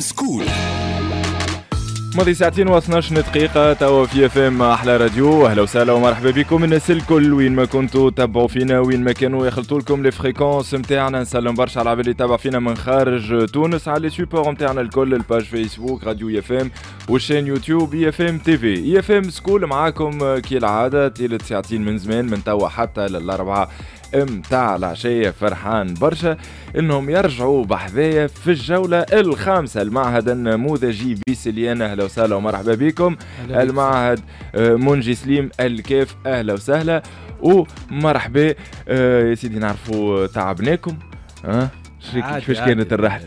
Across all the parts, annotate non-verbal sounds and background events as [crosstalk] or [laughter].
سكول ماضي ساعتين و12 دقيقة توا في اف ام احلى راديو اهلا وسهلا ومرحبا بكم الناس الكل وين ما كنتوا تبعوا فينا وين ما كانوا يخلطوا لكم لي فريكونس نتاعنا نسلم برشا على اللي تابع فينا من خارج تونس على لي سوبور نتاعنا الكل الباج فيسبوك راديو اف ام والشين يوتيوب اف ام تي في اف ام سكول معاكم آه، كي العادة ساعتين من زمان من توا حتى للأربعة متاع العشيه فرحان برشا انهم يرجعوا بحذايا في الجوله الخامسه المعهد النموذجي بيسليان اهلا وسهلا ومرحبا بكم المعهد آه، منجي سليم الكاف اهلا وسهلا ومرحبا آه، يا سيدي نعرفوا تعبناكم ها أه؟ كيفاش كانت الرحله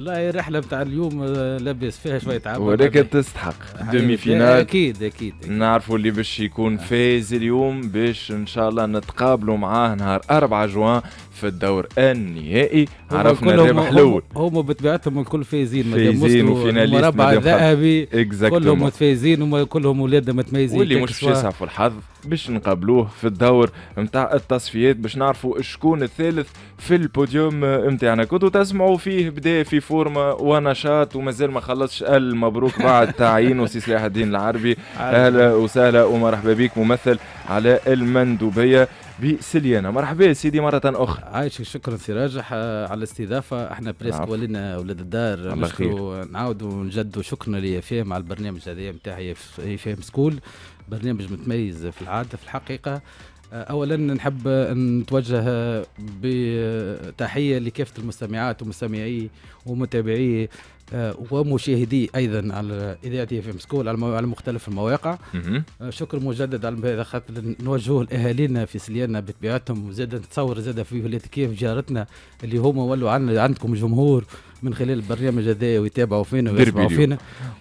والله الرحلة بتاع اليوم آه، لبس فيها شوية تعب ولكن تستحق دومي فينال أكيد أكيد, أكيد. نعرفوا اللي باش يكون فايز اليوم باش إن شاء الله نتقابلوا معاه نهار 4 جوان في الدور النهائي عرفنا الربح الاول هما بطبيعتهم الكل فايزين فايزين وفيناليست مربع ذهبي كلهم متفايزين وكلهم ولاد متميزين واللي مش في في الحظ باش نقابلوه في الدور نتاع التصفيات باش نعرفوا شكون الثالث في البوديوم نتاعنا كنتوا تسمعوا فيه بدا في فورمة ونشاط ومازال ما خلصش المبروك بعد [laughs] تعيين سي صلاح الدين العربي اهلا وسهلا ومرحبا بك ممثل على المندوبيه بسليانة مرحبا سيدي مرة أخرى عايش شكرا سي راجح آه، على الاستضافة احنا بريسك نعم. ولينا ولاد الدار نشكروا نعاودوا ونجدوا شكرنا ليا فيهم على البرنامج هذايا نتاعي فيهم سكول برنامج متميز في العادة في الحقيقة آه، اولا نحب نتوجه بتحيه لكافه المستمعات ومستمعي ومتابعي آه، ومشاهدي ايضا على اذاعه اف ام سكول على مختلف المواقع آه، شكر مجدد على هذا خاطر نوجهوه لاهالينا في سليانا بطبيعتهم وزاد نتصور زاد في ولايه كيف جارتنا اللي هما ولوا عندكم جمهور من خلال البرنامج هذا ويتابعوا فينا ويسمعوا فينا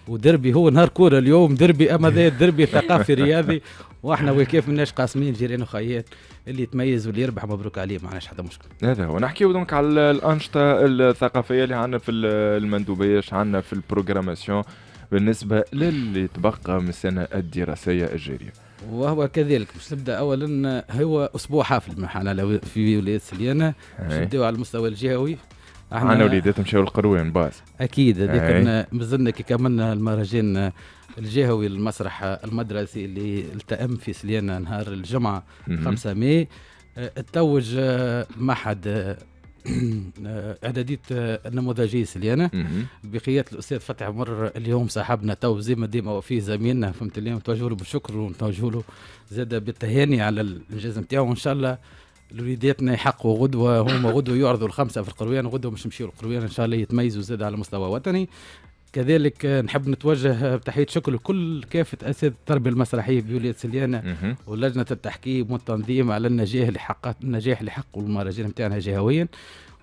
ودربي هو نهار كوره اليوم دربي اما ذا دربي ثقافي رياضي [laughs] واحنا وكيف مناش قاسمين جيران وخيات اللي يتميز واللي يربح مبروك عليه ما عندناش حتى مشكل هذا هو نحكيو دونك على الانشطه الثقافيه اللي عندنا في المندوبيه اش عندنا في البروغراماسيون بالنسبه للي تبقى من السنه الدراسيه الجاريه وهو كذلك باش نبدا اولا هو اسبوع حافل محل في ولايه سليانه نبداو على المستوى الجهوي احنا عندنا وليدات مشاو القروي باس اكيد هذاك مازلنا كي كملنا المهرجان الجهوي المسرح المدرسي اللي التأم في سليانة نهار الجمعة 5 ماي أه، التوج أه، معهد اعداديه أه، [clears throat] النموذجيه سليانه بقياده الاستاذ فتحي عمر اليوم صاحبنا تو زي ما ديما وفي زميلنا فهمت اليوم نتوجه له بالشكر ونتوجه له زاد بالتهاني على الانجاز نتاعو وان شاء الله لوليداتنا يحققوا غدوه هما غدوه يعرضوا الخمسه في القرويان غدوه مش يمشيوا القرويان ان شاء الله يتميزوا زاد على مستوى وطني كذلك نحب نتوجه بتحية شكر لكل كافة أساتذة التربية المسرحية بيوليا سليانة ولجنة التحكيم والتنظيم على النجاح اللي حقق النجاح اللي حققوا المهرجان بتاعنا جهويا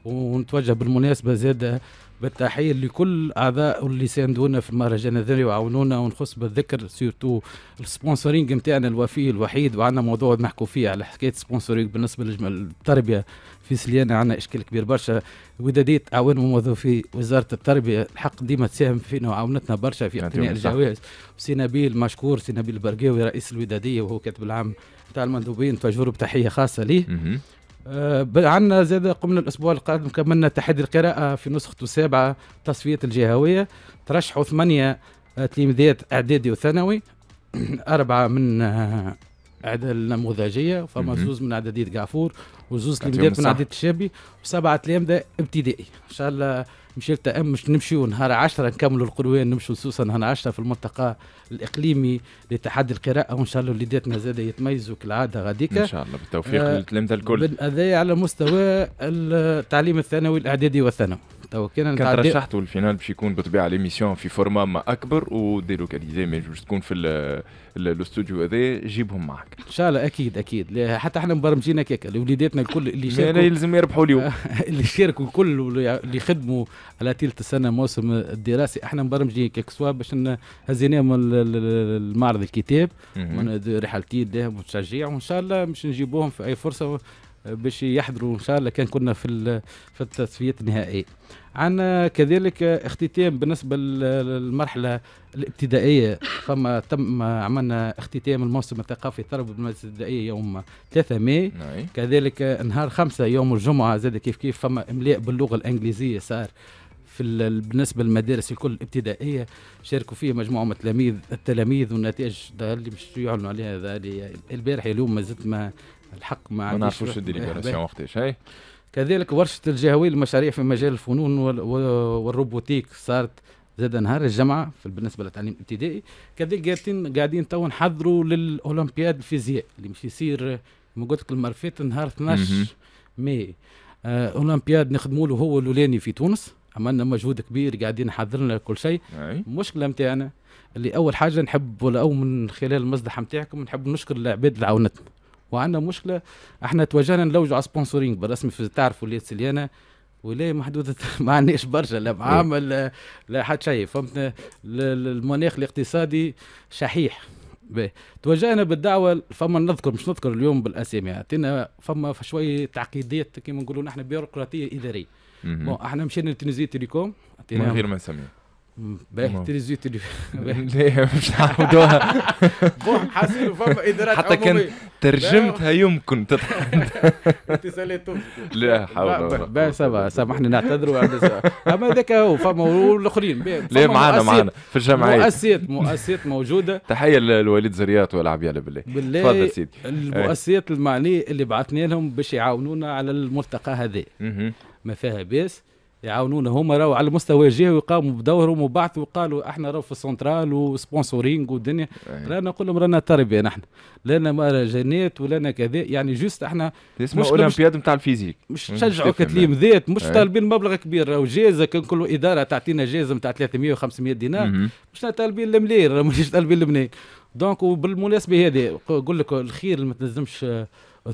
ونتوجه بالمناسبة زادة بالتحيه لكل اعضاء اللي ساندونا في المهرجان هذا وعاونونا ونخص بالذكر سيرتو السبونسورينج نتاعنا الوفي الوحيد وعندنا موضوع نحكوا فيه على حكايه سبونسورينغ بالنسبه للتربيه في سليانة عندنا اشكال كبير برشا ودادية أعوان موظفي وزاره التربيه الحق ديما تساهم فينا وعاونتنا برشا في اقتناء الجوائز سي نبيل مشكور سي نبيل برقاوي رئيس الوداديه وهو كاتب العام تاع المندوبين فجور بتحيه خاصه ليه آه عندنا زاد قمنا الاسبوع القادم كملنا تحدي القراءه في نسخته السابعه تصفيه الجهويه ترشحوا ثمانيه تلميذات اعدادي وثانوي [clears throat] اربعه من عدد النموذجية فما زوز من عددية قافور وزوز الامداد من عددية الشابي وسبعة تلامذه ابتدائي ان شاء الله مش التأم مش نمشيو نهار 10 نكملوا القروان نمشي سوسة نهار 10 في المنطقة الإقليمي لتحدي القراءة وإن شاء الله وليداتنا زاد يتميزوا كالعادة غاديك إن شاء الله بالتوفيق آه للتلامذة الكل هذا على مستوى التعليم الثانوي الإعدادي والثانوي تو كان كان رشحتوا الفينال باش يكون بالطبيعه ليميسيون في فورما ما اكبر وديلوكاليزي ما باش تكون في الاستوديو هذا جيبهم معك ان شاء الله اكيد اكيد حتى احنا مبرمجين هكاك وليداتنا الكل اللي شاركوا انا يلزم يربحوا اليوم [laughs] اللي شاركوا الكل اللي خدموا على طيله السنه موسم الدراسي احنا مبرمجين كيك سوا باش هزيناهم المعرض الكتاب رحلتين لهم وتشجيع وان شاء الله مش نجيبوهم في اي فرصه باش يحضروا ان شاء الله كان كنا في في التصفيات النهائيه عن كذلك اختتام بالنسبه للمرحله الابتدائيه فما تم عملنا اختتام الموسم الثقافي التربوي بالمدرسه الابتدائيه يوم 3 ماي نعم. كذلك نهار 5 يوم الجمعه زاد كيف كيف فما املاء باللغه الانجليزيه صار في بالنسبه للمدارس الكل الابتدائيه شاركوا فيه مجموعه من التلاميذ التلاميذ والنتائج اللي مش يعلنوا عليها البارح اليوم ما زلت ما الحق ما ما نعرفوش الديليبراسيون [laughs] وقتاش هاي كذلك ورشة الجهوي المشاريع في مجال الفنون والروبوتيك صارت زاد نهار الجمعة بالنسبة للتعليم الابتدائي كذلك قاعدين قاعدين تو نحضروا للأولمبياد الفيزياء اللي مش يصير كما قلت لك المرفات نهار 12 ماي آه أولمبياد نخدموا له هو الأولاني في تونس عملنا مجهود كبير قاعدين حضرنا كل شيء المشكله نتاعنا اللي اول حاجه نحب ولا او من خلال المصدح نتاعكم نحب نشكر العباد اللي عاونتنا وعندنا مشكله احنا تواجهنا نلوجوا على سبونسورينغ بالرسمي في تعرفوا اللي سليانه ولاية محدودة [laughs] ما عندناش برشا لا معامل لا, حد حتى شيء فهمت المناخ الاقتصادي شحيح توجهنا تواجهنا بالدعوة فما نذكر مش نذكر اليوم بالأسامي اعطينا فما شوية تعقيدات كما نقولوا نحن بيروقراطية إدارية احنا مشينا لتونسي تيليكوم من غير ما نسميه باهي تيليزيو لا مش نعاودوها بون [laughs] حاسين فما ادارات حتى كان ترجمتها يمكن تضحك [laughs] اتصالات لا حول ولا قوه سبعه سامحنا نعتذروا اما ذاك هو فما والاخرين لا معانا معانا في الجمعيه مؤسسات مؤسسات موجوده تحيه للوليد زريات والعب يا بالله بالله تفضل سيدي المؤسسات المعنيه اللي بعثنا لهم باش يعاونونا على الملتقى هذا ما فيها باس يعاونونا هما راهو على مستوى الجهوي قاموا بدورهم وبعثوا وقالوا احنا راهو في السنترال وسبونسورينغ والدنيا أيوة. رانا نقول لهم رانا تربيه نحن لنا مهرجانات ولنا كذا يعني جوست احنا اسمه اولمبياد نتاع الفيزيك مش نشجعوا كتليم ذات مش طالبين مبلغ كبير راهو جائزه كان كل اداره تعطينا جائزه نتاع 300 و500 دينار مش طالبين الملير مش طالبين المنين دونك وبالمناسبه هذه نقول لك الخير ما تنزمش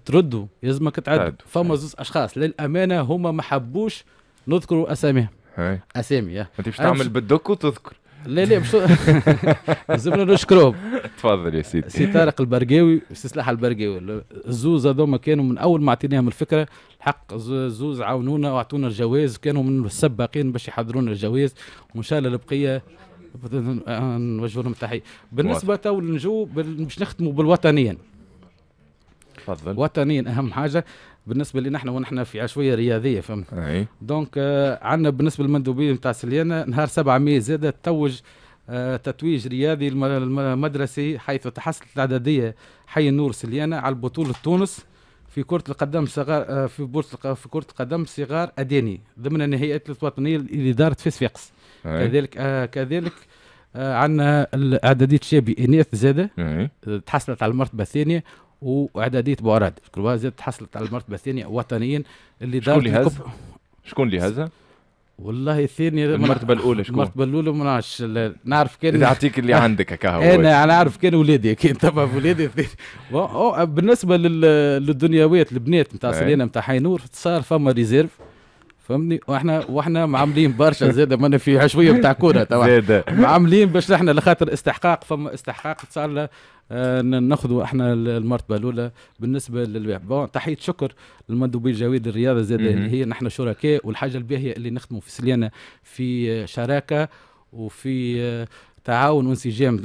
تردوا يلزمك تعد فما زوز اشخاص للامانه هما ما حبوش نذكر اساميهم اسامي انت باش تعمل بالدك وتذكر لا لا مش لازمنا [laughs] [laughs] نشكرهم تفضل يا سيدي سي طارق البرقاوي سي سلاح البرقاوي الزوز هذوما كانوا من اول ما اعطيناهم الفكره الحق الزوز عاونونا واعطونا الجواز كانوا من السباقين باش لنا الجواز وان شاء الله البقيه نوجه لهم تحيه بالنسبه تو نجو باش نختموا بالوطنيا تفضل وطنيا اهم حاجه بالنسبه لنا احنا ونحن في عشويه رياضيه فهمت أي. دونك آه عندنا بالنسبه للمندوبين نتاع سليانه نهار 7 مي زاده توج آه تتويج رياضي المدرسي حيث تحصلت الاعداديه حي النور سليانه على بطوله تونس في كرة القدم صغار آه، في بورصة في كرة القدم صغار أداني ضمن النهائيات الوطنية اللي دارت في صفاقس كذلك آه كذلك آه عندنا الإعدادية شابي إناث زادة آه، تحصلت على المرتبة الثانية واعداديه بؤراد الكروات زادت حصلت على المرتبه الثانيه وطنيا اللي شكون اللي هز؟ شكون اللي هزها؟ والله الثانية المرتبة الأولى شكون؟ المرتبة الأولى ما نعرفش نعرف كان نعطيك اللي [laughs] عندك هكا هو إيه، أنا نعرف كان ولادي كان [laughs] طبعا ولادي بالنسبة للدنيوات البنات نتاع سلينا نتاع حينور صار فما ريزيرف فهمني واحنا واحنا معاملين برشا زاد ما في عشويه بتاع كوره توا معاملين باش احنا لخاطر استحقاق فما استحقاق صار آه، ناخذوا احنا المرتبه الاولى بالنسبه للبيع بون تحيه شكر للمندوبين الجويد الرياضه زاد اللي هي نحن شركاء والحاجه الباهيه اللي نخدموا في سليانه في آه، شراكه وفي آه، تعاون وانسجام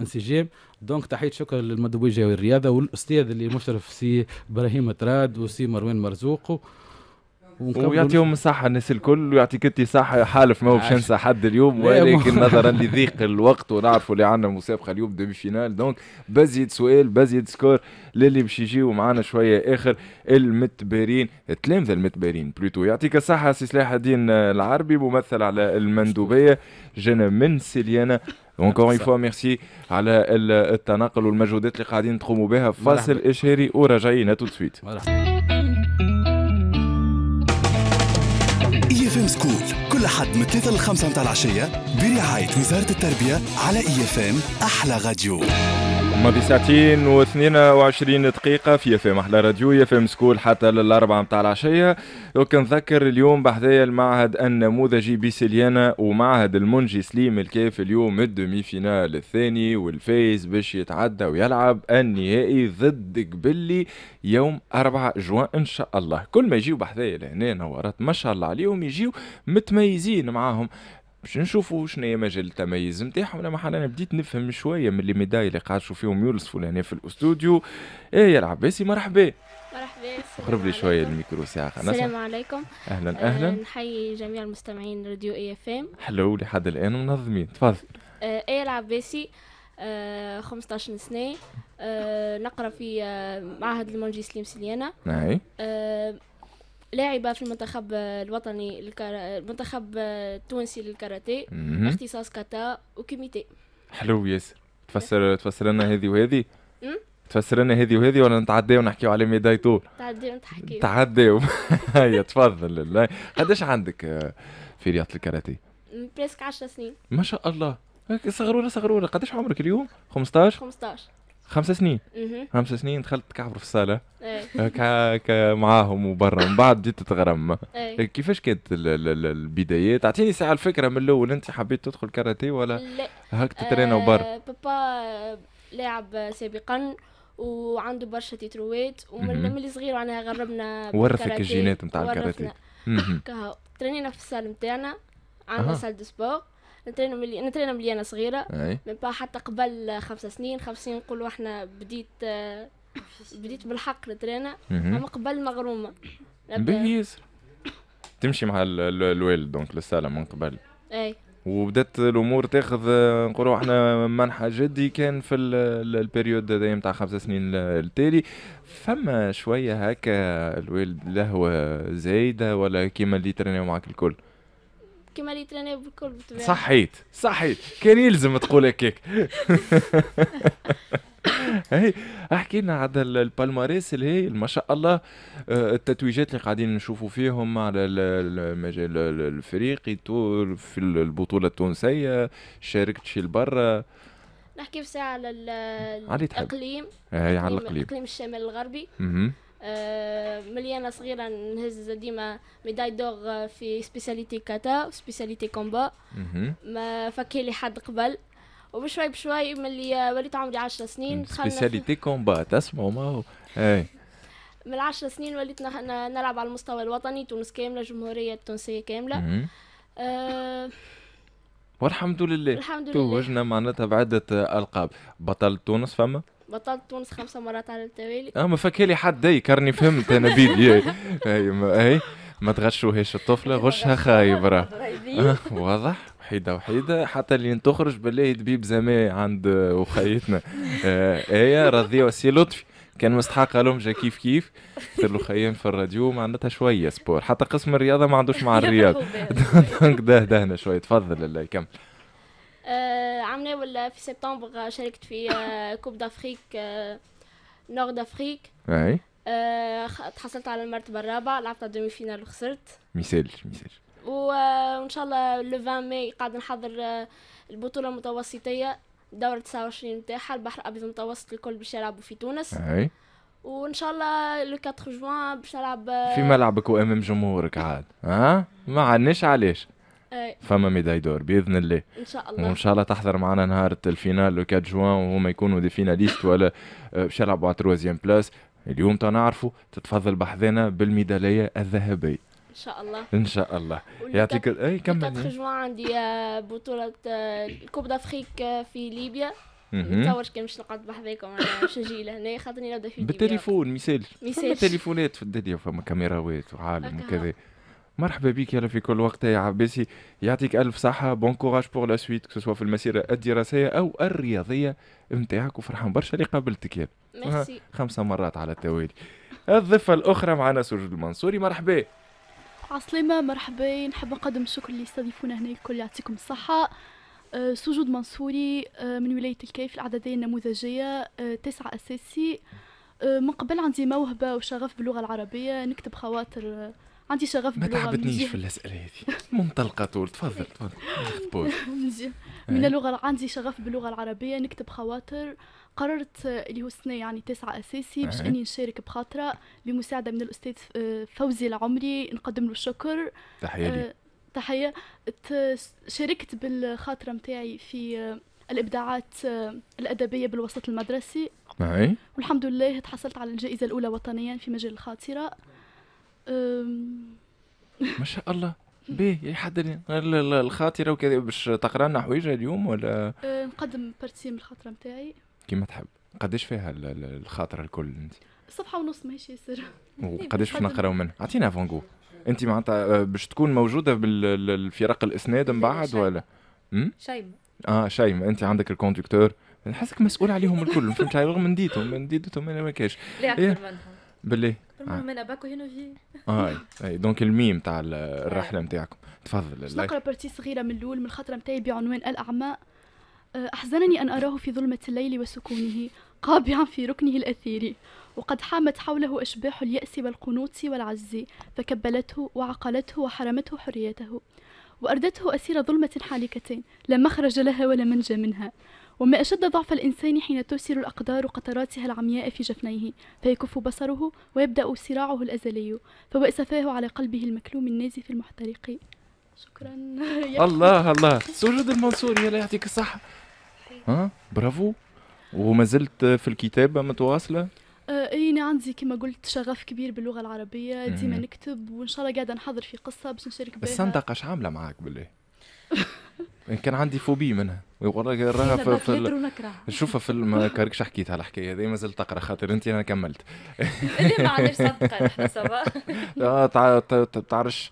انسجام دونك تحيه شكر للمندوبين الجويد الرياضه والاستاذ اللي مشرف سي ابراهيم تراد وسي مروان مرزوق ويعطيهم مساحة الناس الكل ويعطيك انت صح حالف ما هو باش ننسى حد اليوم ولكن نظرا لضيق الوقت ونعرفوا اللي عندنا مسابقة اليوم ديمي فينال دونك بزيد سؤال بزيد سكور للي باش يجيو معنا شوية آخر المتبارين التلامذة المتبارين بلوتو يعطيك الصحة سي صلاح الدين العربي ممثل على المندوبية جانا من سيليانا اونكور اون فوا ميرسي على التناقل والمجهودات اللي قاعدين تقوموا بها فاصل اشهاري وراجعين تو سويت ام سكول كل حد من 3 ل 5 متاع العشيه برعايه وزاره التربيه على اي اف ام احلى راديو ماضي ساعتين و22 دقيقة في اف ام احلى راديو اف ام سكول حتى للأربعة متاع العشية دوك نذكر اليوم بحذايا المعهد النموذجي بسليانة ومعهد المنجي سليم الكاف اليوم الدومي فينال الثاني والفايز باش يتعدى ويلعب النهائي ضد قبلي يوم 4 جوان ان شاء الله كل ما يجيو بحذايا لهنا نورات ما شاء الله عليهم يجيو متميزين معاهم باش نشوفوا شنو هي مجال التميز نتاعهم لما حنا انا بديت نفهم شويه من لي ميداي اللي قاعد نشوف فيهم يولسفوا هنا في الاستوديو ايه يا العباسي مرحبا مرحبا اقرب لي شويه الميكرو ساعه السلام عليكم اهلا آه، اهلا أه نحيي جميع المستمعين راديو اي اف ام حلو لحد الان منظمين تفضل آه، ايه العباسي أه 15 سنه أه نقرا في آه، معهد المونجي سليم سليانه نعم. أه لاعبة في المنتخب الوطني الكرا... المنتخب التونسي للكاراتيه اختصاص كاتا وكيميتي حلو ياسر تفسر تفسر لنا هذه وهذه تفسر لنا هذه وهذه ولا نتعداو ونحكيو على ميداي طول تعداو ونتحكيو تعداو [laughs] هيا تفضل قداش عندك في رياضة الكاراتيه؟ بريسك 10 سنين ما شاء الله صغرونا صغرونا قداش عمرك اليوم 15 15 خمس سنين خمس سنين دخلت كعبر في الصاله إيه. [laughs] كا معاهم وبرا من بعد بديت تغرم إيه. كيفاش كانت البدايات اعطيني ساعه الفكره من الاول انت حبيت تدخل كاراتيه ولا هاك آه، تترينا وبر بابا لاعب سابقا وعنده برشا تيتروات ومن ملي صغير معناها غربنا ورثك الجينات نتاع الكاراتيه ترينينا في الصاله نتاعنا عندنا سال دو سبور نترين ملي نترين ملي انا صغيره من حتى قبل خمس سنين خمس سنين نقولوا احنا بديت بديت بالحق نترينا اما قبل مغرومه باهي تمشي مع الوالد دونك للسالة من قبل اي وبدات الامور تاخذ نقولوا احنا منحى جدي كان في البريود هذايا نتاع خمس سنين التالي فما شويه هكا الوالد لهوه زايده ولا كيما اللي ترينيو معك الكل كيما اللي ترانا بالكل بالطبيعه صحيت صحيت كان يلزم تقول هكاك [laughs] هي احكي لنا على البالماريس اللي هي ما شاء الله آه، التتويجات اللي قاعدين نشوفوا فيهم على المجال الافريقي في البطوله التونسيه شاركت شي لبرا نحكي بساعة إيه، على الاقليم على الاقليم الشمال الغربي م -م. آه، ملي انا صغيره نهز ديما ميداي دور آه، في سبيساليتي كاتا سبيساليتي كومبا ما فكي لي حد قبل وبشوي بشوي ملي آه، وليت عمري 10 سنين سبيساليتي كومبا تسمعوا ما هو اي من 10 سنين وليت نلعب على المستوى الوطني تونس كامله الجمهوريه التونسيه كامله والحمد لله الحمد لله توجنا معناتها بعدة ألقاب بطل تونس فما؟ بطلت تونس خمسة مرات على التوالي اه ما فكالي حد كرني فهمت انا بيدي اي اي ما تغشوهاش الطفله غشها خايب راه آه، واضح وحيده وحيده حتى لين تخرج بالله دبيب زمان عند وخيتنا ايه رضية وسي لطفي كان مستحق لهم جا كيف كيف قلت له خيان في الراديو معناتها شويه سبور حتى قسم الرياضه ما عندوش مع [laughs] الرياضه [laughs] دونك ده دهنا شويه تفضل الله يكمل آه، عام ولا في سبتمبر آه، شاركت في كوب دافريك نور دافريك اي آه، تحصلت على المرتبه الرابعه لعبت دومي فينال وخسرت مثال مثال وان شاء الله لو 20 ماي قاعد نحضر البطوله المتوسطيه دورة 29 نتاعها البحر الابيض المتوسط الكل باش يلعبوا في تونس اي وان شاء الله لو 4 جوان باش نلعب في ملعبك وامام جمهورك عاد ها ما عندناش علاش إيه. فما ميداي دور باذن الله ان شاء الله وان شاء الله تحضر معنا نهار الفينال لو 4 جوان وهما يكونوا دي فيناليست ولا آه، باش يلعبوا على تروازيام بلاس اليوم تنعرفوا تتفضل بحذنا بالميداليه الذهبيه ان شاء الله ان شاء الله يعطيك اي كمل 4 جوان عندي آه، بطوله آه، الكوب دافريك في ليبيا نتصورش كان باش نقعد بحذاكم انا باش نجي لهنا خاطرني نبدا في بالتليفون مثال مثال تليفونات في الدنيا فما كاميرات وعالم وكذا مرحبا بك يلا في كل وقت يا عباسي يعطيك الف صحه بون كوراج بور لا سويت سواء في المسيره الدراسيه او الرياضيه نتاعك وفرحان برشا اللي قابلتك يا ميرسي خمسه مرات على التوالي الضفه الاخرى معنا سرج المنصوري مرحبا عسلامة مرحبا نحب نقدم الشكر اللي يستضيفونا هنا الكل يعطيكم الصحة أه، سجود منصوري أه، من ولاية الكيف الإعدادية النموذجية أه، تسعة أساسي من قبل عندي موهبة وشغف باللغة العربية نكتب خواطر عندي شغف ما تعبتنيش في الاسئله هذه منطلقه طول تفضل تفضل [laughs] إيه. من اللغه عندي شغف باللغه العربيه نكتب خواطر قررت اللي هو السنه يعني تسعة اساسي باش إيه. اني نشارك بخاطره بمساعده من الاستاذ آه، فوزي العمري نقدم له الشكر تحيه لي آه، تحيه شاركت بالخاطره نتاعي في آه، الابداعات الادبيه بالوسط المدرسي والحمد لله تحصلت على الجائزه الاولى وطنيا في مجال الخاطره ما شاء الله باهي يحضر الخاطره وكذا باش تقرا لنا حوايجها اليوم ولا أه، نقدم بارتي من الخاطره نتاعي كيما تحب قداش فيها الخاطره الكل انت صفحه ونص ماهيش ياسر وقداش باش نقراو منها اعطينا فونغو انت معناتها أه، باش تكون موجوده بالفرق الاسناد من بعد ولا شايمه اه شايمه انت عندك الكوندكتور نحسك مسؤول عليهم الكل فهمت رغم نديتهم نديتهم انا ما كاش لا إيه. اكثر منهم بالله آه. باكو هنا في آه، اي دونك الميم تاع آه. الرحله نتاعكم تفضل نقرا بارتي صغيره من الاول من الخطره نتاعي بعنوان الاعماء احزنني ان اراه في ظلمه الليل وسكونه قابعا في ركنه الاثير وقد حامت حوله أشباح اليأس والقنوط والعجز فكبلته وعقلته وحرمته حريته وأردته أسير ظلمة حالكة لا مخرج لها ولا منجى منها وما أشد ضعف الإنسان حين ترسل الأقدار قطراتها العمياء في جفنيه فيكف بصره ويبدأ صراعه الأزلي فوأسفاه على قلبه المكلوم النازف المحترق شكرا [laughs] الله الله سجود المنصور يلا يعطيك الصحة ها برافو وما زلت في الكتابة متواصلة؟ آه، اي انا نعم، عندي كما قلت شغف كبير باللغه العربيه ديما نكتب وان شاء الله قاعده نحضر في قصه باش نشارك بها الصندقه اش عامله معاك بالله [laughs] كان عندي فوبي منها وراها في, في نشوفها شوفها في ما [laughs] كاركش حكيت على الحكايه هذه مازال تقرا خاطر انت انا كملت [laughs] اللي ما عندش صدقه [laughs] لا تعرفش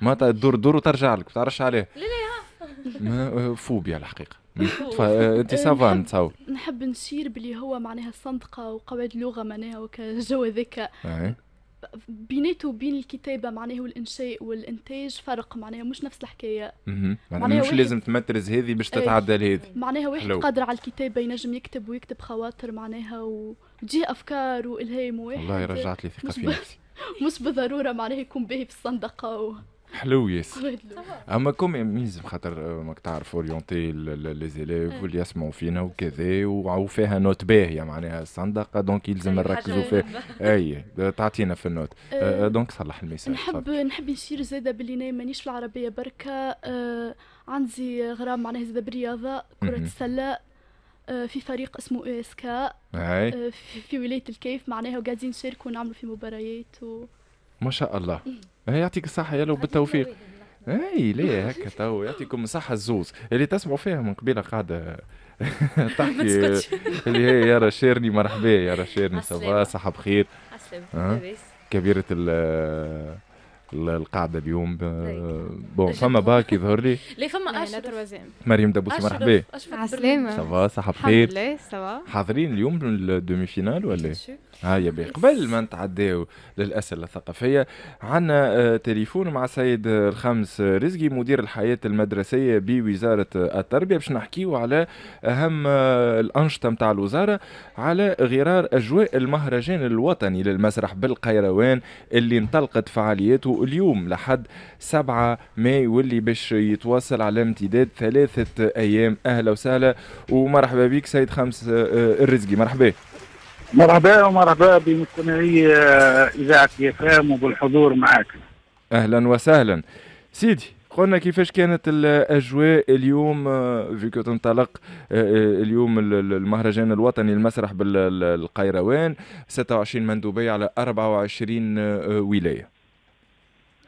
ما تدور دور وترجع لك ما تعرفش عليه لا لا فوبيا الحقيقه انت سافا نتصور نحب نشير بلي هو معناها الصندقه وقواعد اللغه معناها وكجو هذاك بيناتو وبين الكتابه معناها والانشاء والانتاج فرق معناها مش نفس الحكايه معناه, معناها مش لازم تمترز هذه باش إيه. تتعدى هذه معناها واحد حلو. قادر على الكتابه ينجم يكتب ويكتب خواطر معناها وتجي افكار والهام واحد والله رجعت لي ثقه في نفسي مش بالضروره [laughs] معناها يكون باهي في الصندقه و... حلو ياسر [laughs] اما كوم ميزم خاطر آه، ماك تعرف اورينتي لي زيليف إيه. واللي يسمعوا فينا وكذا وفيها نوت باهيه معناها الصندقه دونك يلزم نركزوا فيها [laughs] اي آه، تعطينا في النوت آه، دونك صلح الميساج نحب نحب نشير زاده باللي انا مانيش في العربيه بركه عندي غرام معناها زاده بالرياضه كره السله في فريق اسمه اي اس كا في ولايه الكيف معناها وقاعدين نشاركوا ونعملوا في مباريات و... ما شاء الله آه، يعطيك الصحة يا لو بالتوفيق اي ليه [laughs] هكا تو يعطيكم الصحة الزوز اللي تسمعوا فيها من قبيلة قاعدة [laughs] تحكي [laughs] اللي هي يا رشيرني مرحبا يا رشيرني صباح صحة بخير أه؟ كبيرة ال القاعده اليوم آه، طيب. بون فما باك يظهر لي لي فما اشرف مريم دبوسي مرحبا عسلامة سافا صحاب خير سافا حاضرين اليوم الدومي فينال ولا ها يا بي قبل ما نتعداو للاسئله الثقافيه عنا آه، تليفون مع السيد آه، الخمس رزقي مدير الحياه المدرسيه بوزاره التربيه باش نحكيو على اهم الانشطه نتاع الوزاره على غرار اجواء المهرجان الوطني للمسرح بالقيروان اللي انطلقت فعالياته اليوم لحد 7 ماي واللي باش يتواصل على امتداد ثلاثة أيام أهلا وسهلا ومرحبا بك سيد خمس آه، آه، الرزقي مرحبا مرحبا ومرحبا بمستمعي آه، إذاعة يفهم وبالحضور معك أهلا وسهلا سيدي قلنا كيفاش كانت الاجواء اليوم فيكو تنطلق اليوم المهرجان الوطني المسرح بالقيروان 26 مندوبيه على 24 ولايه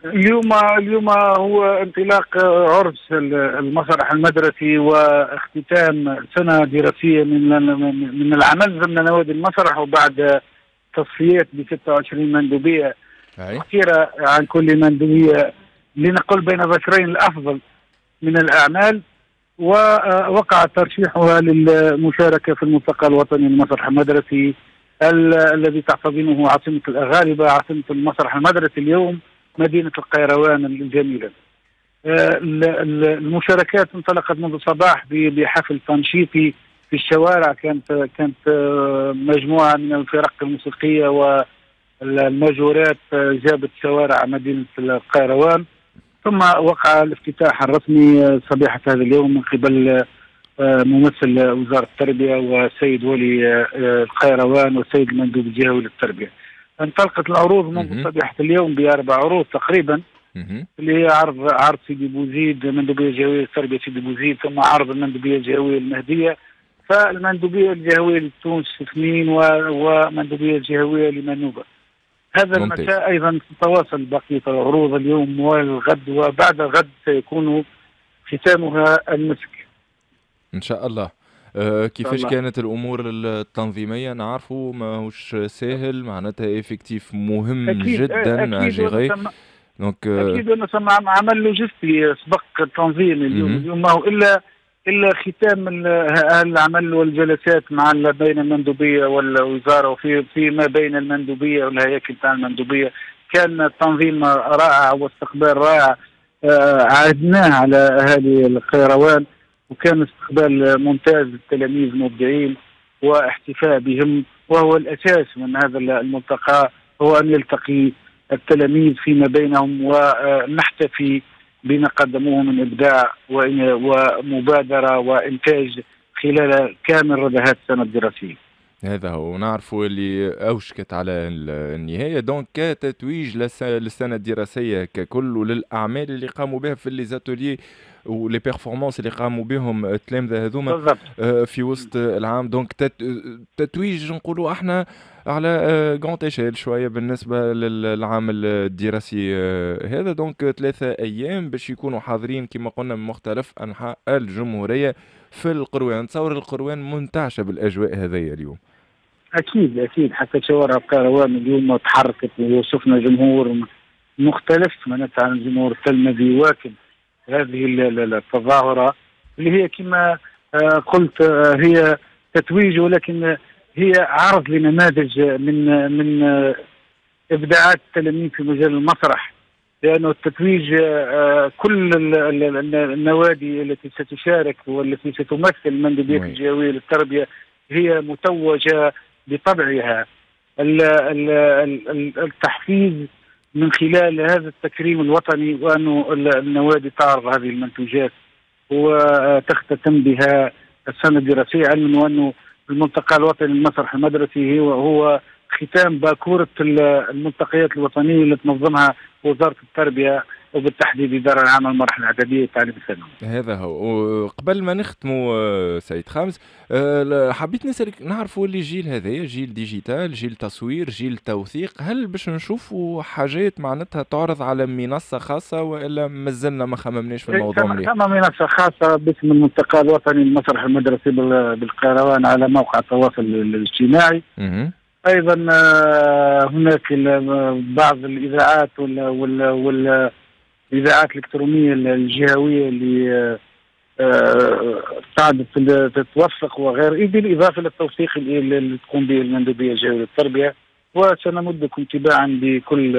اليوم اليوم هو انطلاق عرس المسرح المدرسي واختتام سنه دراسيه من من العمل ضمن نوادي المسرح وبعد تصفيات ب 26 مندوبيه كثيره عن كل مندوبيه لنقل بين بشرين الافضل من الاعمال ووقع ترشيحها للمشاركه في الملتقى الوطني للمسرح المدرسي الذي تحتضنه عاصمه الاغالبه عاصمه المسرح المدرسي اليوم مدينة القيروان الجميلة آه، المشاركات انطلقت منذ الصباح بحفل تنشيطي في الشوارع كانت كانت آه، مجموعه من الفرق الموسيقيه والماجورات آه، جابت شوارع مدينه القيروان ثم وقع الافتتاح الرسمي صبيحه هذا اليوم من قبل ممثل وزاره التربيه والسيد ولي القيروان والسيد المندوب الجهوي للتربيه. انطلقت العروض منذ صبيحه اليوم باربع عروض تقريبا اللي هي عرض عرض سيدي بوزيد المندوبيه الجهويه التربية سيدي بوزيد ثم عرض المندوبيه الجهويه المهديه فالمندوبيه الجهويه لتونس سكنين ومندوبيه الجهويه لمنوبه هذا المساء ايضا تتواصل بقيه العروض اليوم والغد وبعد الغد سيكون ختامها المسك ان شاء الله آه، كيفاش كانت الامور التنظيميه نعرفوا ماهوش ساهل معناتها افكتيف مهم أكيد جدا أكيد دونك اكيد آه، انه ثم عمل لوجستي سبق التنظيم اليوم اليوم ما هو الا الا ختام العمل والجلسات مع بين المندوبيه والوزاره وفي ما بين المندوبيه والهياكل تاع المندوبيه كان التنظيم رائع واستقبال رائع آه، عهدناه على اهالي القيروان وكان استقبال ممتاز للتلاميذ المبدعين واحتفاء بهم وهو الاساس من هذا الملتقى هو ان يلتقي التلاميذ فيما بينهم ونحتفي بما قدموه من ابداع ومبادره وانتاج خلال كامل ردهات السنه الدراسيه. هذا هو نعرف اللي اوشكت على النهايه دونك تتويج للسنه الدراسيه ككل وللاعمال اللي قاموا بها في ليزاتولي ولي بيرفورمانس اللي قاموا بهم التلامذه آه، هذوما آه، في وسط آه، العام دونك تتويج نقولوا احنا على غونت ايشيل شويه بالنسبه للعام الدراسي هذا دونك ثلاثه ايام باش يكونوا حاضرين كما قلنا من مختلف انحاء الجمهوريه في القروان نتصور القروان منتعشه بالاجواء هذايا اليوم اكيد اكيد حتى شوارع القروان اليوم تحركت وشفنا جمهور مختلف معناتها عن جمهور التلمذي واكب هذه التظاهره اللي هي كما آه، قلت آه، هي تتويج ولكن هي عرض لنماذج من من آه، ابداعات التلاميذ في مجال المسرح لانه التتويج كل النوادي التي ستشارك والتي ستمثل المندوبيه الجهويه للتربيه هي متوجه بطبعها التحفيز من خلال هذا التكريم الوطني وأن النوادي تعرض هذه المنتوجات وتختتم بها السنة الدراسية علما وأنه الملتقى الوطني المسرح المدرسي هو, هو ختام باكورة الملتقيات الوطنية اللي تنظمها وزارة التربية وبالتحديد إدارة العامة المرحلة الإعدادية والتعليم الثانوي. هذا هو وقبل ما نختموا آه، سيد خامس آه، حبيت نسألك نعرفوا اللي جيل هذا جيل ديجيتال جيل تصوير جيل توثيق هل باش نشوفوا حاجات معناتها تعرض على منصة خاصة وإلا مازلنا ما خممناش في الموضوع إيه، مليح؟ ثم منصة خاصة باسم الملتقى الوطني المسرح المدرسي بالقيروان على موقع التواصل الاجتماعي. ايضا آه، هناك بعض الاذاعات وال وال وال الاذاعات الالكترونيه الجهويه اللي قاعدة آه، آه، تتوثق وغير بالإضافة للتوثيق اللي تقوم به المندوبية الجهويه للتربية وسنمدكم تباعا بكل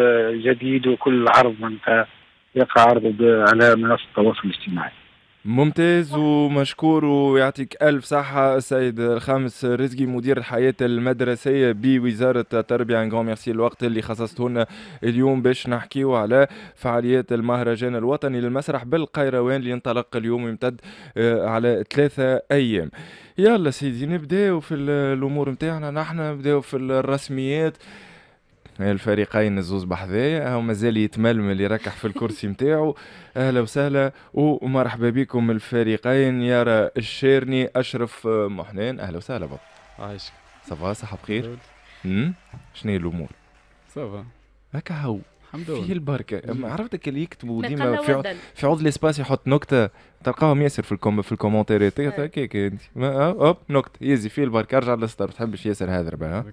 جديد وكل عرض يقع عرض على منصة التواصل الاجتماعي ممتاز ومشكور ويعطيك ألف صحة السيد الخامس رزقي مدير الحياة المدرسية بوزارة التربية ان ميرسي الوقت اللي خصصته لنا اليوم باش نحكيو على فعاليات المهرجان الوطني للمسرح بالقيروان اللي ينطلق اليوم ويمتد آه، على ثلاثة أيام يلا سيدي نبداو في الأمور متاعنا نحن نبداو في الرسميات الفريقين الزوز بحذايا هو مازال يتململ يركح في الكرسي نتاعو [laughs] اهلا وسهلا ومرحبا بكم الفريقين يارا الشيرني اشرف محنان اهلا وسهلا بابا عايشك صافا صحة بخير شنو هي الامور صافا هكا هو الحمد لله فيه البركه عرفتك اللي يكتبوا ديما في عود في عود ليسباس يحط نكته تلقاهم ياسر في الكوم في الكومنتيرات هكاك انت هوب أه، نكته يزي فيه البركه ارجع للستار ما تحبش ياسر هذا بها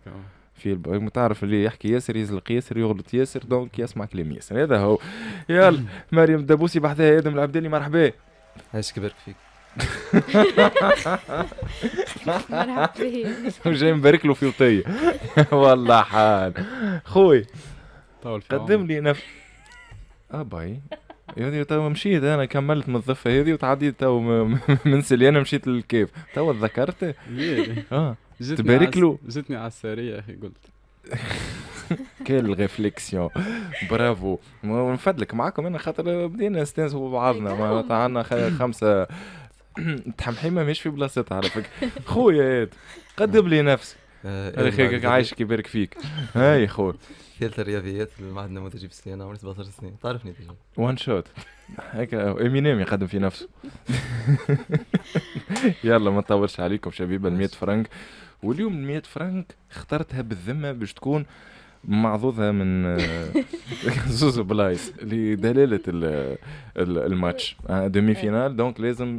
في البنك تعرف اللي يحكي ياسر يزلق ياسر يغلط ياسر دونك يسمع كلام ياسر هذا هو يلا [clears throat] مريم الدبوسي بعدها ادم العبدالي مرحبا ايش كبرك فيك [laughs] مرحبا جاي مبارك له في وطية [laughs] والله حال خوي قدم لي نف اباي هذه تو مشيت انا كملت من الضفه هذه وتعديت تو من سليانه مشيت للكيف تو تذكرت اه تبارك له جتني على السريع اخي قلت كل ريفليكسيون برافو ونفدلك معاكم انا خاطر بدينا نستانسوا ببعضنا إيه، معناتها عندنا خمسه [coughs] تحمحيمه مش في بلاصتها على فكره [laughs] خويا قدم لي نفسك [laughs] اخي آه، إيه، عايش كي يبارك فيك هاي خويا [laughs] ثالث الرياضيات المعهد النموذجي انا عمري 17 سنه تعرفني ديجا وان شوت هكا امينيم يقدم في نفسه يلا ما نطولش عليكم شبيبه ال 100 فرنك واليوم 100 فرانك اخترتها بالذمه باش تكون معضوضة من آه، [laughs] زوز بلايص لدلالة الماتش دومي فينال دونك لازم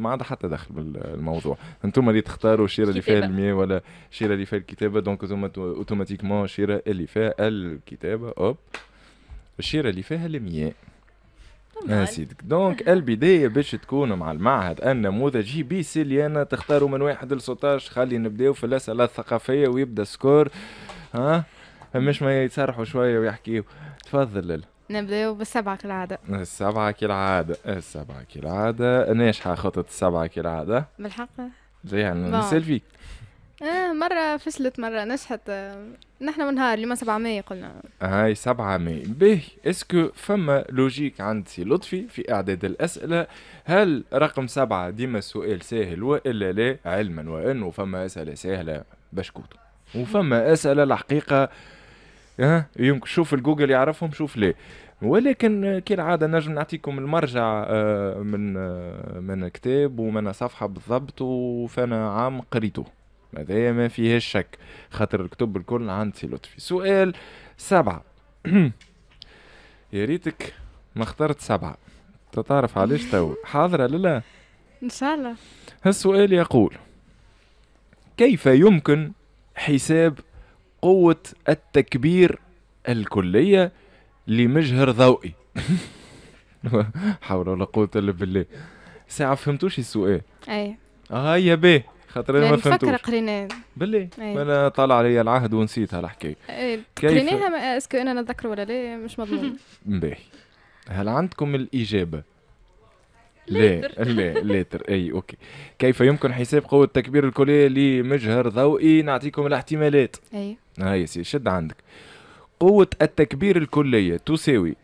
ما عندها حتى دخل بالموضوع انتم اللي تختاروا الشيرة اللي فيها المية ولا الشيرة اللي فيها الكتابة دونك اوتوماتيكمون الشيرة اللي فيها الكتابة اوب الشيرة اللي فيها المية يا سيدك دونك [laughs] البدايه باش تكون مع المعهد النموذجي بسيليانا تختاروا من واحد ل 16 خلي نبداو في الاسئله الثقافيه ويبدا سكور ها مش ما يتسرحوا شويه ويحكيوا تفضل نبداو بالسبعة كالعادة السبعة كالعادة السبعة كالعادة ناجحة خطة السبعة كالعادة بالحق زي يعني نسال فيك اه مرة فشلت مرة نجحت آه، نحن من نهار اليوم 7 ماي قلنا هاي 7 ماي باهي اسكو فما لوجيك عند سي لطفي في اعداد الاسئلة هل رقم سبعة ديما السؤال ساهل والا لا علما وانه فما اسئلة سهلة بشكوت وفما اسئلة الحقيقة ها يمكن شوف الجوجل يعرفهم شوف ليه ولكن كالعاده نجم نعطيكم المرجع آه، من آه، من كتاب ومن صفحه بالضبط وفانا عام قريته هذايا ما فيه شك خاطر الكتب الكل عند سي لطفي سؤال سبعة [clears throat] يا ريتك ما اخترت سبعة تعرف علاش تو حاضرة لا إن شاء الله السؤال يقول كيف يمكن حساب قوة التكبير الكلية لمجهر ضوئي [laughs] حول ولا قوة إلا بالله ساعة فهمتوش السؤال أي آه يا بيه خاطر انا يعني ما فهمتوش نفكر قريناه بالله إيه. انا طالع عليا العهد ونسيت هالحكايه إيه، قريناها اسكو انا نتذكر ولا لا مش مضمون [laughs] باهي هل عندكم الاجابه [laughs] لا لا لا اي اوكي كيف يمكن حساب قوة تكبير الكلية لمجهر ضوئي نعطيكم الاحتمالات اي هاي آه، سي شد عندك قوة التكبير الكلية تساوي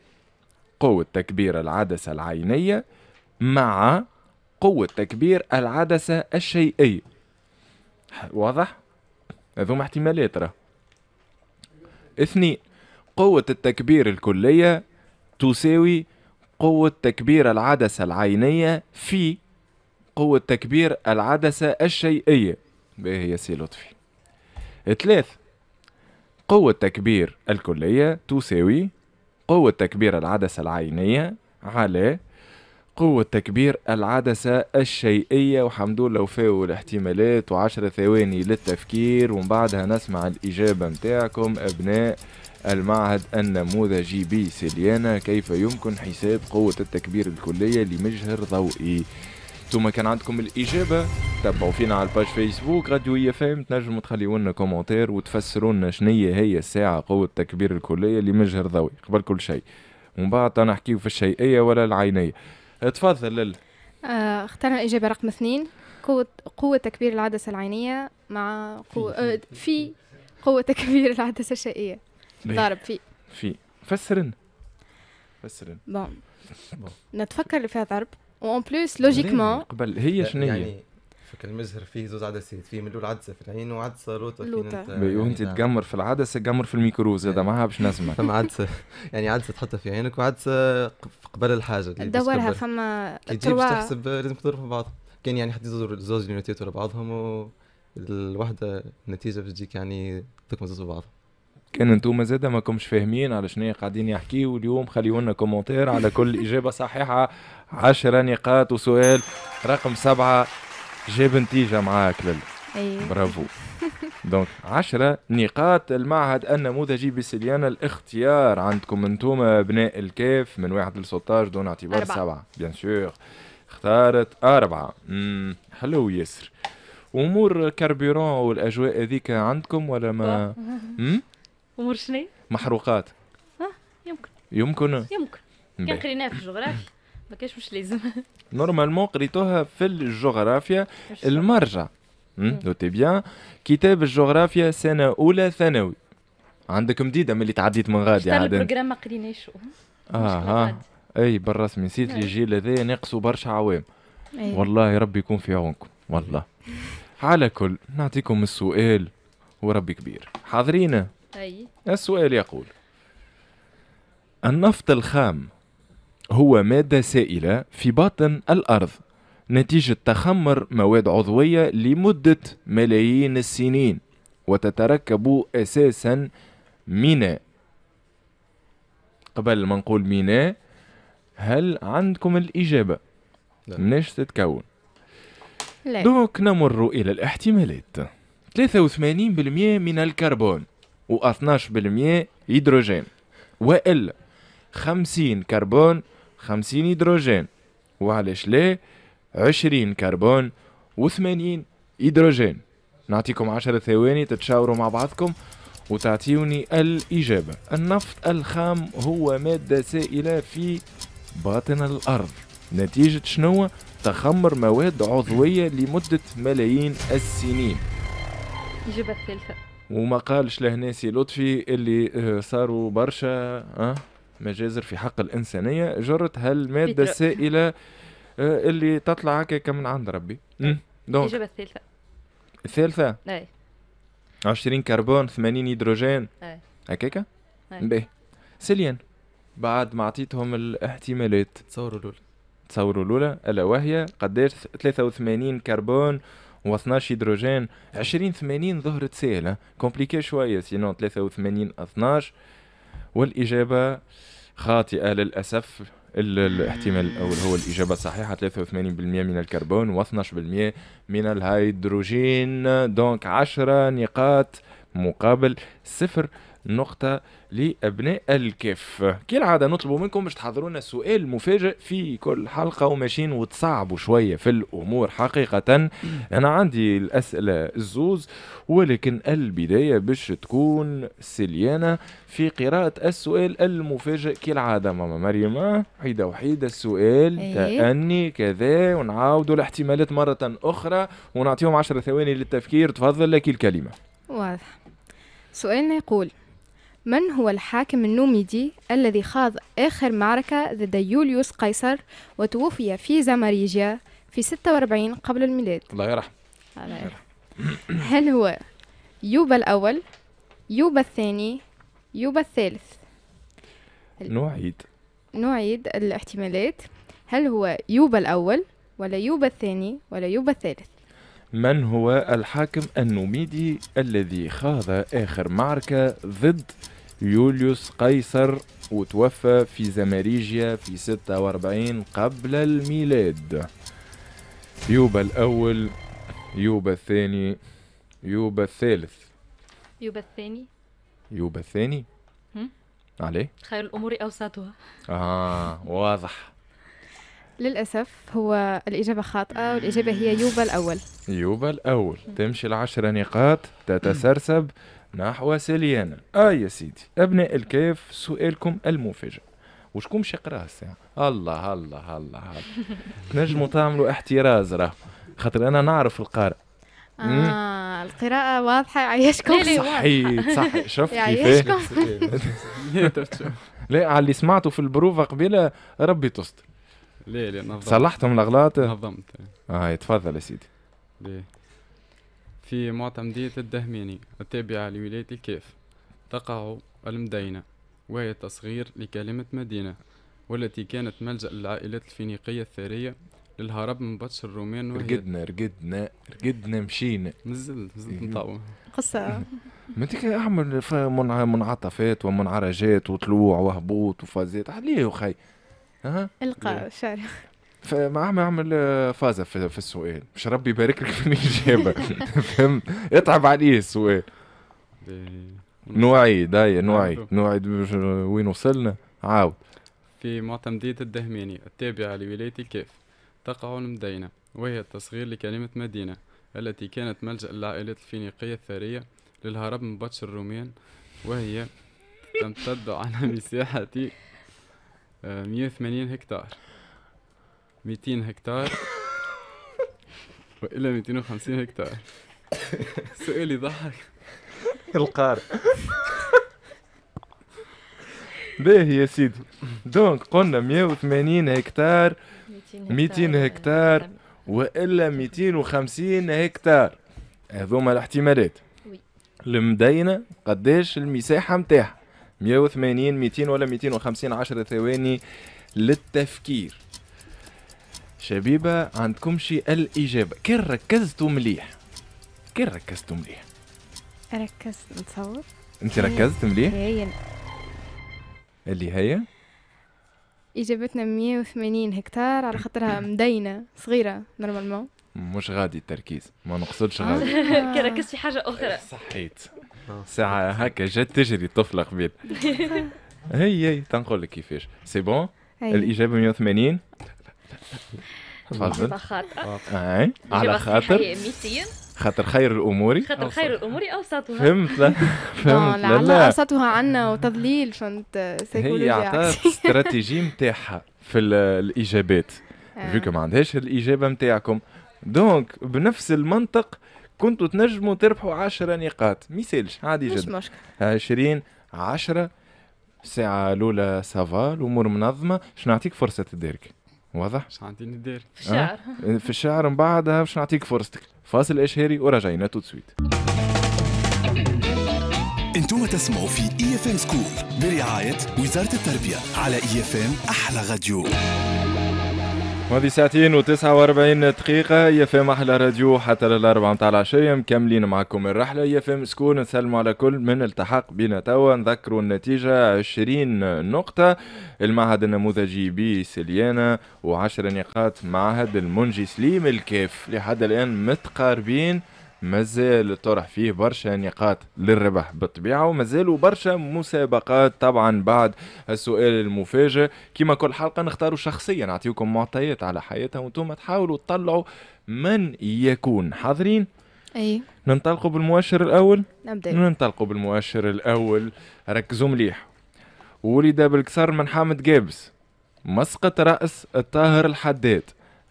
قوة تكبير العدسة العينية مع قوة تكبير العدسة الشيئية واضح هذوما احتمالات راه اثنين قوة التكبير الكلية تساوي قوة تكبير العدسة العينية في قوة تكبير العدسة الشيئية باهي يا سي لطفي ثلاث قوة تكبير الكلية تساوي قوة تكبير العدسة العينية على قوة تكبير العدسة الشيئية وحمد الله وفاو الاحتمالات وعشر ثواني للتفكير ومن بعدها نسمع الإجابة متاعكم أبناء المعهد النموذجي سيليانا كيف يمكن حساب قوة التكبير الكلية لمجهر ضوئي ثم كان عندكم الإجابة تابعوا فينا على الباج فيسبوك راديو اي اف ام تنجموا تخليوا لنا كومنتير وتفسروا لنا شنية هي الساعة قوة التكبير الكلية لمجهر ضوئي قبل كل شيء ومن بعد نحكيو في الشيئية ولا العينية تفضل لل آه، اخترنا الإجابة رقم اثنين قوة قوة تكبير العدسة العينية مع قوة آه، في قوة تكبير العدسة الشائية ضارب في في فسرن فسرن بون نتفكر اللي فيها ضرب وان بلوس لوجيكمون قبل هي شنو هي؟ يعني فك المزهر فيه زوز عدسات فيه من الاول عدسه في العين وعدسه لوطه لوطه وانت تقمر في العدسه قمر في الميكروز هذا ما يعني باش نسمع فما عدسه يعني عدسه تحطها في عينك وعدسه قبل الحاجه دورها فما كي تجيب تحسب لازم تضرب في بعض كان يعني حد يزور زوز يونيتيت ورا بعضهم و الوحده النتيجه باش تجيك يعني تكمل زوز بعض كان انتم زاد ما كمش فاهمين على شنو قاعدين يحكيوا اليوم خليونا لنا كومنتير على كل اجابه صحيحه 10 نقاط وسؤال رقم سبعه جاب نتيجة معاك لل أيوة. برافو دونك [laughs] 10 نقاط المعهد النموذجي بسليان الاختيار عندكم انتم ابناء الكاف من واحد ل 16 دون اعتبار أربعة. سبعة بيان سور اختارت أربعة امم حلو ياسر امور كربيرون والاجواء هذيك عندكم ولا ما امور شنو محروقات أه، يمكن يمكن يمكن كان قريناها في الجغرافيا ما كاش مش لازم نورمالمون قريتوها في الجغرافيا المرجع نوتي بيان كتاب الجغرافيا سنه اولى ثانوي عندك مديده ملي تعديت من غادي عاد البروجرام ما قريناش آه،, اه اي بالرسمي نسيت لي الجيل هذايا ناقصوا برشا عوام والله ربي يكون في عونكم والله على كل نعطيكم السؤال وربي كبير حاضرين اي السؤال يقول النفط الخام هو مادة سائلة في باطن الأرض نتيجة تخمر مواد عضوية لمدة ملايين السنين وتتركب أساسا ميناء قبل ما نقول ميناء هل عندكم الإجابة؟ مناش تتكون؟ لا دونك نمر إلى الاحتمالات 83% من الكربون و 12% هيدروجين وإلا 50 كربون 50 هيدروجين وعلاش ليه 20 كربون و80 هيدروجين نعطيكم 10 ثواني تتشاوروا مع بعضكم وتعطيوني الإجابة النفط الخام هو مادة سائلة في باطن الأرض نتيجة شنو تخمر مواد عضوية لمدة ملايين السنين إجابة الثالثة وما قالش لهناسي لطفي اللي آه، صاروا برشا أه؟ مجازر في حق الإنسانية جرت هالمادة السائلة آه، اللي تطلع هكاك من عند ربي الإجابة طيب. الثالثة الثالثة؟ أي 20 كربون 80 هيدروجين أي هكاك؟ باهي سيليان بعد ما عطيتهم الاحتمالات تصوروا الأولى تصوروا الأولى ألا وهي قداش 83 كربون و12 هيدروجين 20 80 ظهرت سهله كومبليكي شويه سينون 83 12 والإجابة خاطئة للأسف الاحتمال الأول هو الإجابة الصحيحة 83% من الكربون و12% من الهيدروجين دونك 10 نقاط مقابل صفر نقطة لأبناء كل كالعادة نطلب منكم باش تحضرونا سؤال مفاجئ في كل حلقة وماشيين وتصعبوا شوية في الأمور حقيقة أنا عندي الأسئلة الزوز ولكن البداية باش تكون سليانة في قراءة السؤال المفاجئ كالعادة ماما مريم حيدة وحيدة السؤال أيه؟ تأني كذا ونعاودوا الاحتمالات مرة أخرى ونعطيهم عشر ثواني للتفكير تفضل لك الكلمة واضح سؤالنا يقول من هو الحاكم النوميدي الذي خاض آخر معركة ضد يوليوس قيصر وتوفي في زمريجيا في 46 قبل الميلاد الله يرحمه الله يرحمه هل هو يوبا الأول يوبا الثاني يوبا الثالث نعيد نعيد الاحتمالات هل هو يوبا الأول ولا يوبا الثاني ولا يوبا الثالث من هو الحاكم النوميدي الذي خاض آخر معركة ضد يوليوس قيصر وتوفى في زماريجيا في 46 قبل الميلاد يوبا الأول يوبا الثاني يوبا الثالث يوبا الثاني يوبا الثاني عليه خير الأمور أوسطها آه واضح للأسف هو الإجابة خاطئة والإجابة هي يوبا الأول يوبا الأول تمشي العشرة نقاط تتسرسب نحو سليانا آه يا سيدي أبناء الكيف سؤالكم المفاجئ وشكون باش يقراها الساعة الله الله الله الله تنجموا [laughs] تعملوا احتراز راه خاطر أنا نعرف القارئ آه القراءة واضحة يعيشكم صحيت صحيت [laughs] شفت كيفاه [laughs] لا على اللي سمعته في البروفة قبيلة ربي تستر لا لا نظمت صلحتهم الأغلاط نظمت اه تفضل يا سيدي ليه في معتمدية الدهماني التابعة لولاية الكاف تقع المدينة وهي تصغير لكلمة مدينة والتي كانت ملجأ للعائلات الفينيقية الثرية للهرب من بطش الرومان وهي رقدنا رقدنا رقدنا مشينا نزل نزلت نطوع قصة [laughs] ما انت اعمل منعطفات ومنعرجات وطلوع وهبوط وفازات عليه يا خي القى شارع عم يعمل آه، فازة في, في السؤال مش ربي يبارك لك في الاجابه [laughs] فهمت اتعب عليه السؤال نوعي داي نوعي نوعي وين وصلنا عاود في معتمدية الدهماني التابعة لولاية كيف تقع المدينة وهي التصغير لكلمة مدينة التي كانت ملجأ للعائلات الفينيقية الثرية للهرب من بطش الرومان وهي تمتد على مساحة 180 آه، هكتار 200 هكتار [laughs] والا 250 هكتار [laughs] سؤال يضحك القار باهي يا سيدي دونك قلنا 180 هكتار 200 هكتار والا 250 هكتار هذوما الاحتمالات المدينه قداش المساحه نتاعها 180 200 ولا 250 10 ثواني للتفكير شبيبه عندكم شي الاجابه كي ركزتوا مليح كي ركزتوا مليح ركزت نتصور انت ركزت مليح هي اللي هي اجابتنا 180 هكتار على خاطرها [coughs] مدينه صغيره نورمالمون مش غادي التركيز ما نقصدش آه. غادي [laughs] كي ركزت في حاجه اخرى صحيت ساعة هكا جات تجري طفلة قبيل [laughs] هي هي تنقول لك كيفاش سي بون الإجابة 180 [laughs] تفضل خاطئه على خاطر خاطر خير الامور خاطر خير الامور اوسطها فهمت لا [laughs] فهمت لا لا اوسطها عنا وتضليل فهمت هي عطات [laughs] استراتيجي نتاعها في الاجابات آه. فيكو ما عندهاش الاجابه نتاعكم دونك بنفس المنطق كنتوا تنجموا تربحوا 10 نقاط يسالش عادي جدا مش مشكل 20 10 الساعة الأولى سافا الأمور منظمة شنو نعطيك فرصة تدارك واضح؟ شنو عندي ندير؟ في الشعر آه. إيه، في الشعر من بعدها باش نعطيك فرصتك فاصل اشهاري وراجعينا تو سويت انتم تسمعوا في اي اف ام سكول برعايه وزاره التربيه على اي اف ام احلى راديو هذه ساعتين و49 دقيقة يا فام أحلى راديو حتى للأربعة متاع العشية مكملين معكم الرحلة يا فام سكون نسلموا على كل من التحق بنا توا نذكروا النتيجة 20 نقطة المعهد النموذجي بسليانة و10 نقاط معهد المنجي سليم الكاف لحد الآن متقاربين مازال طرح فيه برشا نقاط للربح بالطبيعة ومازالوا برشا مسابقات طبعا بعد السؤال المفاجئ كما كل حلقة نختاروا شخصيا نعطيكم معطيات على حياتها وانتم تحاولوا تطلعوا من يكون حاضرين اي ننطلقوا بالمؤشر الاول نبدا ننطلقوا بالمؤشر الاول ركزوا مليح ولد بالكسر من حامد جابس مسقط راس الطاهر الحداد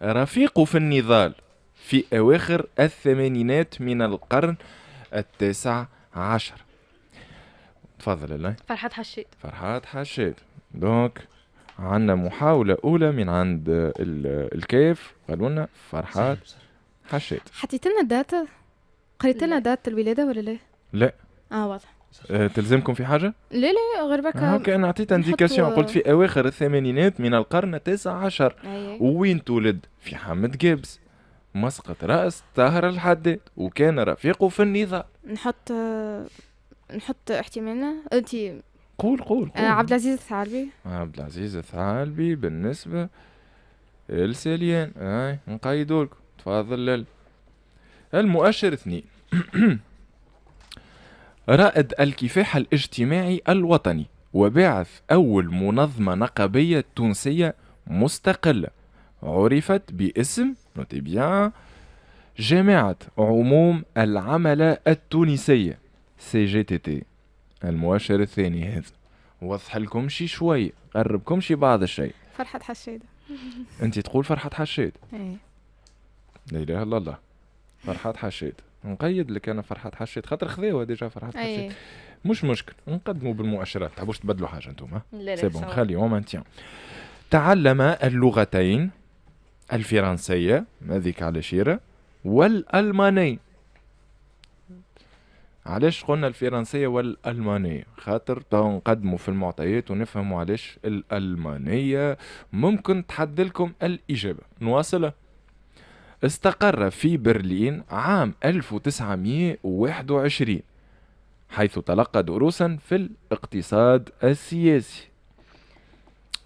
رفيقه في النضال في أواخر الثمانينات من القرن التاسع عشر تفضل الله فرحات حشيد فرحات حشيد دونك عندنا محاولة أولى من عند الكاف قالوا لنا فرحات حشيد حطيت لنا داتا قريت لنا داتا الولادة ولا لا؟ لا اه واضح آه، تلزمكم في حاجه؟ لا لا غير بكا آه، اوكي انا عطيت انديكاسيون قلت في اواخر الثمانينات من القرن التاسع عشر وين تولد؟ في حمد جابس مسقط رأس طاهر الحداد وكان رفيقه في النظام نحط نحط احتمالنا انت قول قول, قول. عبد العزيز الثعالبي عبد العزيز الثعالبي بالنسبة لسليان هاي نقيدوا لكم تفضل المؤشر اثنين [clears throat] رائد الكفاح الاجتماعي الوطني وباعث أول منظمة نقابية تونسية مستقلة عرفت باسم نوتي بيان جامعة عموم العمل التونسية سي جي تي تي المؤشر الثاني هذا وضح لكم شي شوي قربكم شي بعض الشيء فرحة حشيدة انت تقول فرحة حشيد ايه لا اله الا الله فرحة حشيد نقيد لك انا فرحة حشيد خاطر خذاوها ديجا فرحة أيه. حشيد مش مشكل نقدموا بالمؤشرات تحبوش تبدلوا حاجه انتم لا لا سي بون خليهم مانتيان تعلم اللغتين الفرنسية هذيك على شيرة والألماني علاش قلنا الفرنسية والألمانية خاطر تو نقدموا في المعطيات ونفهموا علاش الألمانية ممكن تحدلكم الإجابة نواصله استقر في برلين عام 1921 حيث تلقى دروسا في الاقتصاد السياسي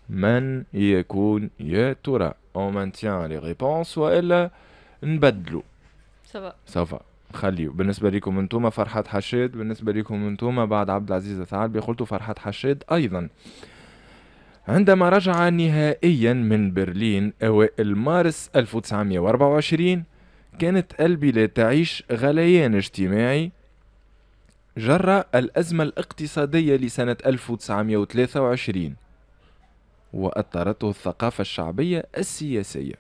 من يكون يا ترى on maintient les réponses ça va ça va خليو بالنسبة لكم انتم فرحات حشاد بالنسبة لكم انتم بعد عبد العزيز الثعلبي قلتوا فرحات حشاد أيضا عندما رجع نهائيا من برلين أوائل مارس 1924 كانت البلاد تعيش غليان اجتماعي جرى الأزمة الاقتصادية لسنة 1923 وأثرته الثقافة الشعبية السياسية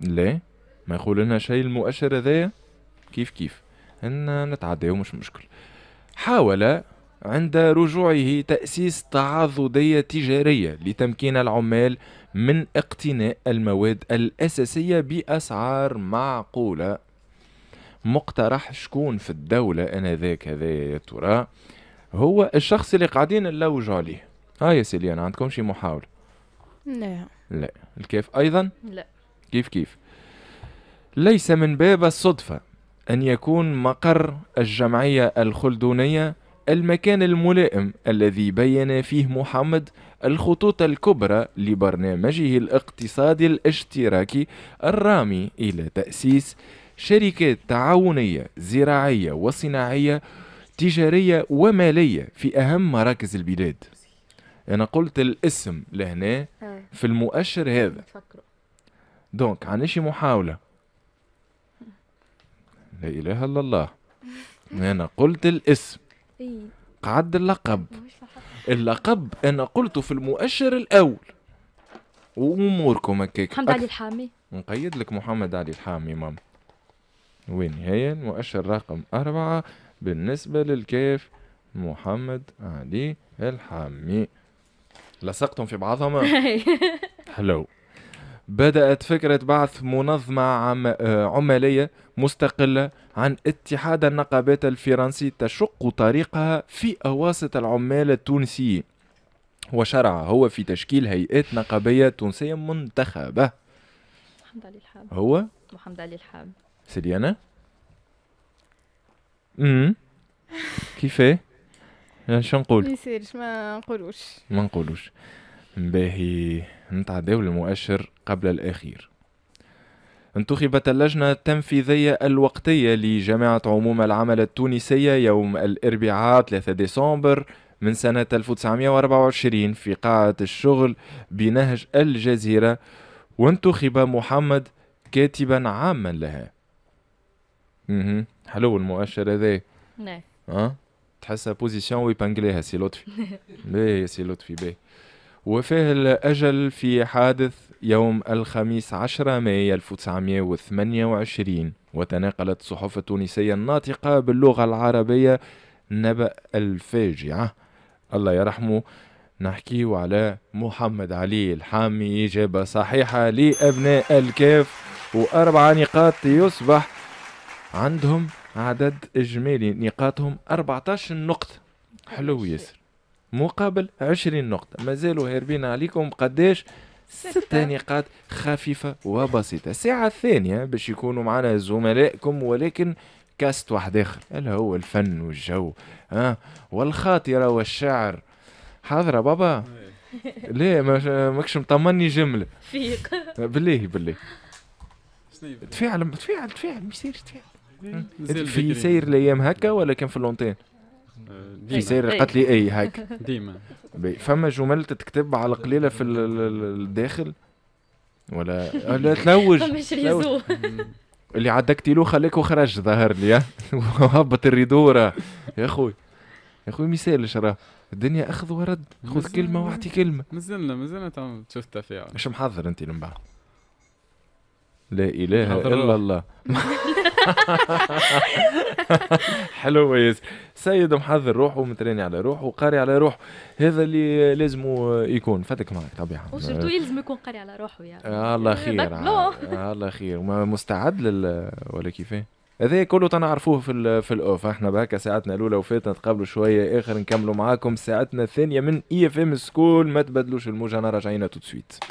لا ما يقول لنا شيء المؤشر ذا كيف كيف ان نتعداو مش مشكل حاول عند رجوعه تأسيس تعاضدية تجارية لتمكين العمال من اقتناء المواد الأساسية بأسعار معقولة مقترح شكون في الدولة أنا ذاك هذا يا ترى هو الشخص اللي قاعدين نلوج عليه ها يا سيليان عندكم شي محاولة لا لا الكيف أيضا لا كيف كيف ليس من باب الصدفة أن يكون مقر الجمعية الخلدونية المكان الملائم الذي بين فيه محمد الخطوط الكبرى لبرنامجه الاقتصادي الاشتراكي الرامي إلى تأسيس شركات تعاونية زراعية وصناعية تجارية ومالية في أهم مراكز البلاد انا قلت الاسم لهنا إيه. في المؤشر هذا دونك شي محاوله لا اله الا الله [laughs] انا قلت الاسم قعد اللقب اللقب انا قلته في المؤشر الاول واموركم هكاك محمد علي الحامي نقيد لك محمد علي الحامي ماما وين هي المؤشر رقم أربعة بالنسبة للكيف محمد علي الحامي لصقتهم في بعضهم حلو [laughs] بدأت فكرة بعث منظمة عم آه، عمالية مستقلة عن اتحاد النقابات الفرنسي تشق طريقها في أواسط العمال التونسيين وشرع هو في تشكيل هيئات نقابية تونسية منتخبة محمد علي الحاب هو محمد علي الحاب سليانا امم كيفاه اش نقول ما يسيرش ما نقولوش ما نقولوش باهي نتعداو للمؤشر قبل الأخير انتخبت اللجنة التنفيذية الوقتية لجامعة عموم العمل التونسية يوم الأربعاء 3 ديسمبر من سنة 1924 في قاعة الشغل بنهج الجزيرة وانتخب محمد كاتبا عاما لها. اها حلو المؤشر هذا. نعم. اه تحسها بوزيسيون ويبانجليها سي لطفي باهي [laughs] سي لطفي باهي وفاه الأجل في حادث يوم الخميس 10 ماي 1928 وتناقلت صحف تونسية الناطقة باللغة العربية نبأ الفاجعة الله يرحمه نحكيه على محمد علي الحامي إجابة صحيحة لأبناء الكاف وأربع نقاط يصبح عندهم عدد اجمالي نقاطهم 14 نقطة حلو ياسر مقابل 20 نقطة مازالوا هاربين عليكم قداش ستة نقاط خفيفة وبسيطة الساعة الثانية باش يكونوا معنا زملائكم ولكن كاست واحد آخر اللي هو الفن والجو آه والخاطرة والشعر حاضرة بابا [laughs] ليه ماكش مطمني جملة فيك بالله بالله تفاعل تفاعل تفاعل مش تفاعل في سير الايام هكا ولا كان في اللونتين؟ آه، في سير قالت لي اي هكا [laughs] ديما فما جمل تتكتب على قليله في الداخل ولا آه، لا تلوج [laughs] اللي عدكتي له خليك وخرج ظهر لي وهبط [laughs] الريدورة يا اخوي يا اخوي مثال اش راه الدنيا اخذ ورد خذ كلمه واعطي كلمه مازلنا مازلنا تشوف التفاعل مش محضر انت من بعد لا اله الا الله [laughs] حلو ويز سيد محضر روحه متراني على روحه وقاري على روحه هذا اللي لازم يكون فاتك معك طبيعه وسيرتو يلزم يكون قاري على روحه يعني آه الله يعني خير آه الله خير مستعد لل ولا كيفاه هذا كله تنعرفوه في الـ في الاوف احنا بهكا ساعتنا الاولى وفاتنا نتقابلوا شويه اخر نكملوا معاكم ساعتنا الثانيه من اي اف ام سكول ما تبدلوش الموجه انا راجعين تو سويت